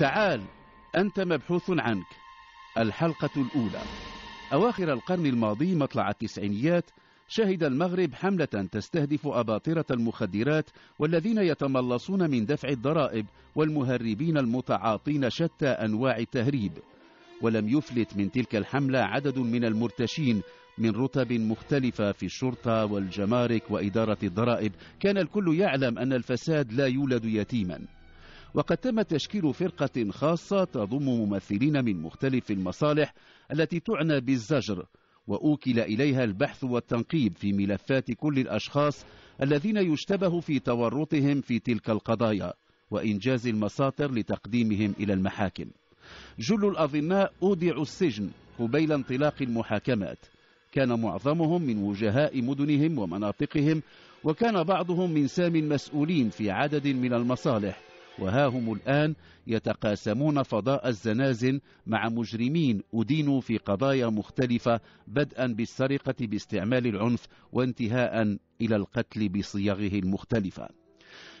تعال أنت مبحوث عنك الحلقة الأولى أواخر القرن الماضي مطلع التسعينيات شهد المغرب حملة تستهدف أباطرة المخدرات والذين يتملصون من دفع الضرائب والمهربين المتعاطين شتى أنواع التهريب ولم يفلت من تلك الحملة عدد من المرتشين من رتب مختلفة في الشرطة والجمارك وإدارة الضرائب كان الكل يعلم أن الفساد لا يولد يتيماً وقد تم تشكيل فرقة خاصة تضم ممثلين من مختلف المصالح التي تعنى بالزجر وأوكل إليها البحث والتنقيب في ملفات كل الأشخاص الذين يشتبه في تورطهم في تلك القضايا وإنجاز المساطر لتقديمهم إلى المحاكم جل الأظناء أودعوا السجن قبيل انطلاق المحاكمات كان معظمهم من وجهاء مدنهم ومناطقهم وكان بعضهم من سام المسؤولين في عدد من المصالح وها هم الآن يتقاسمون فضاء الزنازن مع مجرمين أدينوا في قضايا مختلفة بدءا بالسرقة باستعمال العنف وانتهاء إلى القتل بصيغه المختلفة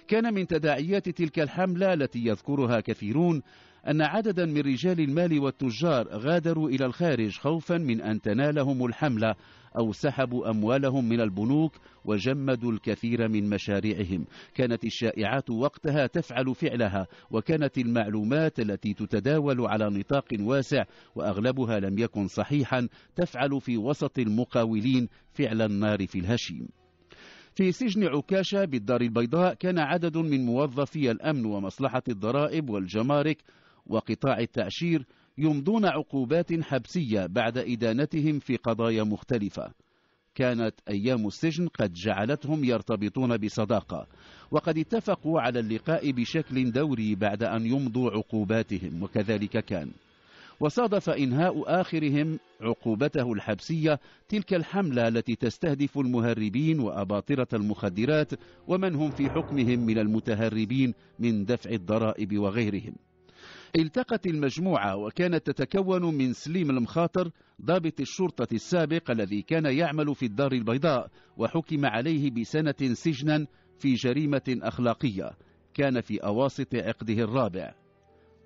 كان من تداعيات تلك الحملة التي يذكرها كثيرون أن عددا من رجال المال والتجار غادروا إلى الخارج خوفا من أن تنالهم الحملة أو سحبوا أموالهم من البنوك وجمدوا الكثير من مشاريعهم كانت الشائعات وقتها تفعل فعلها وكانت المعلومات التي تتداول على نطاق واسع وأغلبها لم يكن صحيحا تفعل في وسط المقاولين فعل النار في الهشيم في سجن عكاشة بالدار البيضاء كان عدد من موظفي الأمن ومصلحة الضرائب والجمارك وقطاع التأشير يمضون عقوبات حبسية بعد إدانتهم في قضايا مختلفة كانت أيام السجن قد جعلتهم يرتبطون بصداقة وقد اتفقوا على اللقاء بشكل دوري بعد أن يمضوا عقوباتهم وكذلك كان وصادف إنهاء آخرهم عقوبته الحبسية تلك الحملة التي تستهدف المهربين وأباطرة المخدرات ومن هم في حكمهم من المتهربين من دفع الضرائب وغيرهم التقت المجموعة وكانت تتكون من سليم المخاطر ضابط الشرطة السابق الذي كان يعمل في الدار البيضاء وحكم عليه بسنة سجنا في جريمة أخلاقية كان في أواسط عقده الرابع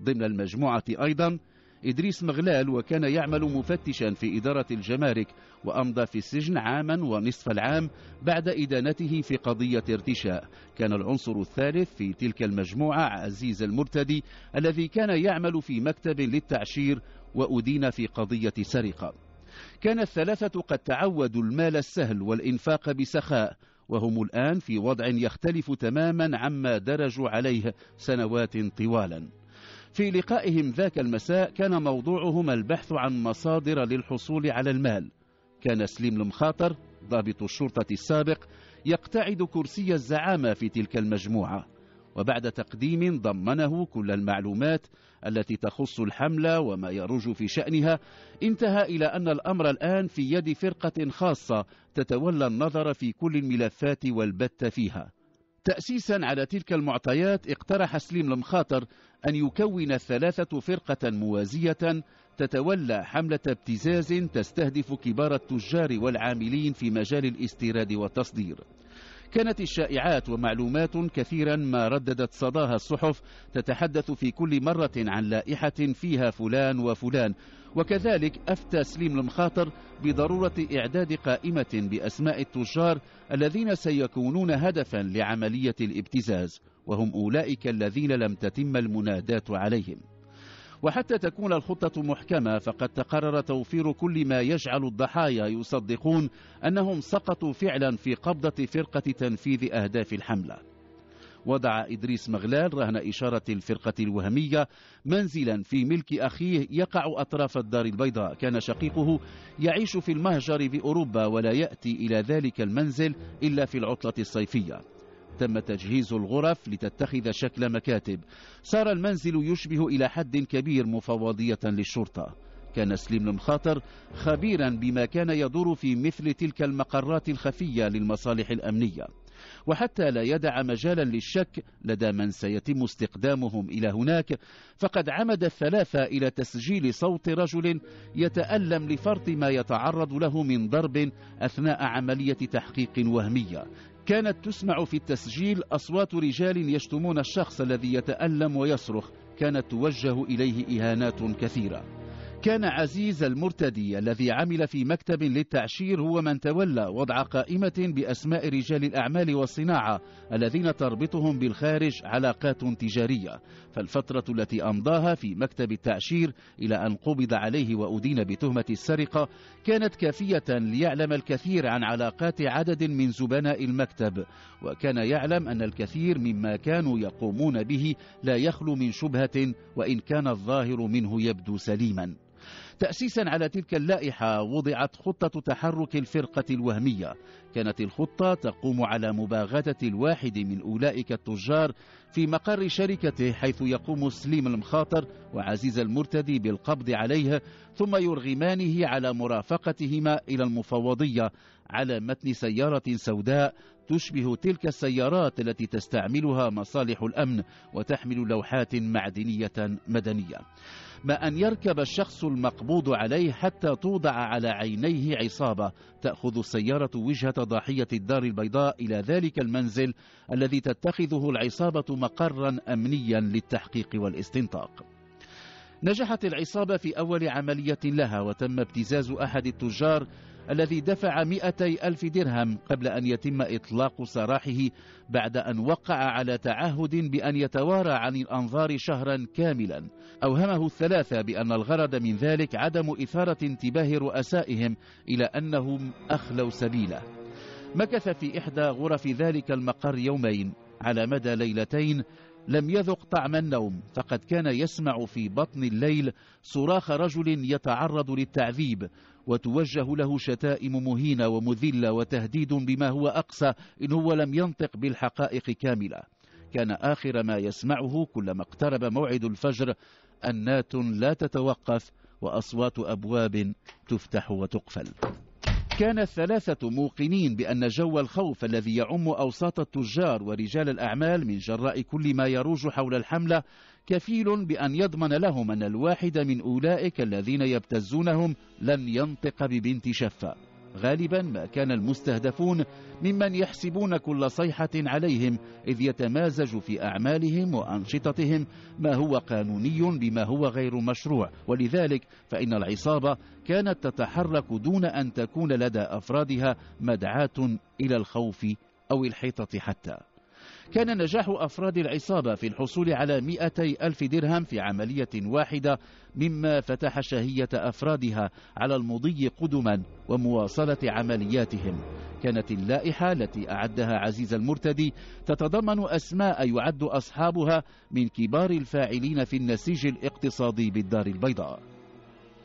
ضمن المجموعة أيضا إدريس مغلال وكان يعمل مفتشا في إدارة الجمارك وأمضى في السجن عاما ونصف العام بعد إدانته في قضية ارتشاء كان العنصر الثالث في تلك المجموعة عزيز المرتدي الذي كان يعمل في مكتب للتعشير وأدين في قضية سرقة كان الثلاثة قد تعودوا المال السهل والإنفاق بسخاء وهم الآن في وضع يختلف تماما عما درجوا عليه سنوات طوالا في لقائهم ذاك المساء كان موضوعهما البحث عن مصادر للحصول على المال كان سليم المخاطر ضابط الشرطة السابق يقتعد كرسي الزعامة في تلك المجموعة وبعد تقديم ضمنه كل المعلومات التي تخص الحملة وما يروج في شأنها انتهى إلى أن الأمر الآن في يد فرقة خاصة تتولى النظر في كل الملفات والبت فيها تأسيسا على تلك المعطيات اقترح سليم المخاطر أن يكون الثلاثة فرقة موازية تتولى حملة ابتزاز تستهدف كبار التجار والعاملين في مجال الاستيراد والتصدير كانت الشائعات ومعلومات كثيرا ما رددت صداها الصحف تتحدث في كل مرة عن لائحة فيها فلان وفلان وكذلك أفتى سليم المخاطر بضرورة إعداد قائمة بأسماء التجار الذين سيكونون هدفا لعملية الابتزاز وهم أولئك الذين لم تتم المنادات عليهم وحتى تكون الخطة محكمة فقد تقرر توفير كل ما يجعل الضحايا يصدقون أنهم سقطوا فعلا في قبضة فرقة تنفيذ أهداف الحملة وضع إدريس مغلال رهن إشارة الفرقة الوهمية منزلا في ملك أخيه يقع أطراف الدار البيضاء كان شقيقه يعيش في المهجر بأوروبا ولا يأتي إلى ذلك المنزل إلا في العطلة الصيفية تم تجهيز الغرف لتتخذ شكل مكاتب صار المنزل يشبه إلى حد كبير مفوضية للشرطة كان سليم المخاطر خبيرا بما كان يدور في مثل تلك المقرات الخفية للمصالح الأمنية وحتى لا يدع مجالا للشك لدى من سيتم استقدامهم إلى هناك فقد عمد الثلاثة إلى تسجيل صوت رجل يتألم لفرط ما يتعرض له من ضرب أثناء عملية تحقيق وهمية كانت تسمع في التسجيل أصوات رجال يشتمون الشخص الذي يتألم ويصرخ كانت توجه إليه إهانات كثيرة كان عزيز المرتدي الذي عمل في مكتب للتعشير هو من تولى وضع قائمة بأسماء رجال الأعمال والصناعة الذين تربطهم بالخارج علاقات تجارية فالفترة التي أمضاها في مكتب التعشير إلى أن قبض عليه وأدين بتهمة السرقة كانت كافية ليعلم الكثير عن علاقات عدد من زبناء المكتب وكان يعلم أن الكثير مما كانوا يقومون به لا يخلو من شبهة وإن كان الظاهر منه يبدو سليما تأسيسا على تلك اللائحة وضعت خطة تحرك الفرقة الوهمية كانت الخطة تقوم على مباغتة الواحد من أولئك التجار في مقر شركته حيث يقوم سليم المخاطر وعزيز المرتدي بالقبض عليه ثم يرغمانه على مرافقتهما إلى المفوضية على متن سيارة سوداء تشبه تلك السيارات التي تستعملها مصالح الأمن وتحمل لوحات معدنية مدنية ما أن يركب الشخص المقبوض عليه حتى توضع على عينيه عصابة تأخذ السيارة وجهة ضاحية الدار البيضاء إلى ذلك المنزل الذي تتخذه العصابة مقرا أمنيا للتحقيق والاستنطاق نجحت العصابة في أول عملية لها وتم ابتزاز أحد التجار الذي دفع 200 ألف درهم قبل أن يتم إطلاق سراحه بعد أن وقع على تعهد بأن يتوارى عن الأنظار شهرا كاملا أوهمه الثلاثة بأن الغرض من ذلك عدم إثارة انتباه رؤسائهم إلى أنهم أخلوا سبيله مكث في إحدى غرف ذلك المقر يومين على مدى ليلتين لم يذق طعم النوم فقد كان يسمع في بطن الليل صراخ رجل يتعرض للتعذيب وتوجه له شتائم مهينة ومذلة وتهديد بما هو أقسى إن هو لم ينطق بالحقائق كاملة كان آخر ما يسمعه كلما اقترب موعد الفجر أنات لا تتوقف وأصوات أبواب تفتح وتقفل كان الثلاثة موقنين بأن جو الخوف الذي يعم أوساط التجار ورجال الأعمال من جراء كل ما يروج حول الحملة كفيل بأن يضمن لهم أن الواحد من أولئك الذين يبتزونهم لن ينطق ببنت شفة غالبا ما كان المستهدفون ممن يحسبون كل صيحة عليهم إذ يتمازج في أعمالهم وأنشطتهم ما هو قانوني بما هو غير مشروع ولذلك فإن العصابة كانت تتحرك دون أن تكون لدى أفرادها مدعاة إلى الخوف أو الحيطة حتى كان نجاح أفراد العصابة في الحصول على مئتي ألف درهم في عملية واحدة مما فتح شهية أفرادها على المضي قدما ومواصلة عملياتهم كانت اللائحة التي أعدها عزيز المرتدي تتضمن أسماء يعد أصحابها من كبار الفاعلين في النسيج الاقتصادي بالدار البيضاء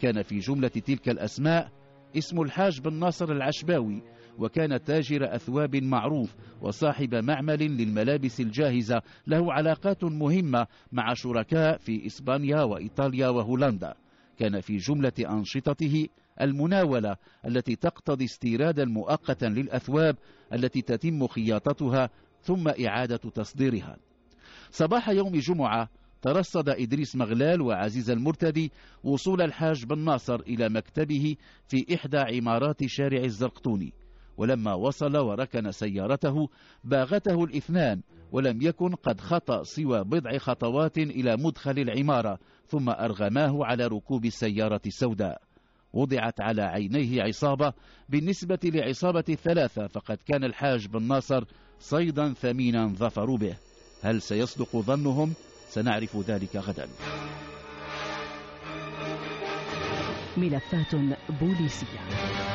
كان في جملة تلك الأسماء اسمه الحاج بن ناصر العشباوي وكان تاجر أثواب معروف وصاحب معمل للملابس الجاهزة له علاقات مهمة مع شركاء في إسبانيا وإيطاليا وهولندا كان في جملة أنشطته المناولة التي تقتضي استيرادا مؤقتا للأثواب التي تتم خياطتها ثم إعادة تصديرها صباح يوم جمعة ترصد إدريس مغلال وعزيز المرتدي وصول الحاج بن ناصر إلى مكتبه في إحدى عمارات شارع الزرقطوني ولما وصل وركن سيارته باغته الاثنان ولم يكن قد خطأ سوى بضع خطوات إلى مدخل العمارة ثم أرغماه على ركوب السيارة السوداء وضعت على عينيه عصابة بالنسبة لعصابة الثلاثة فقد كان الحاج بن ناصر صيدا ثمينا ظفروا به هل سيصدق ظنهم؟ سنعرف ذلك غدا ملفات بوليسيه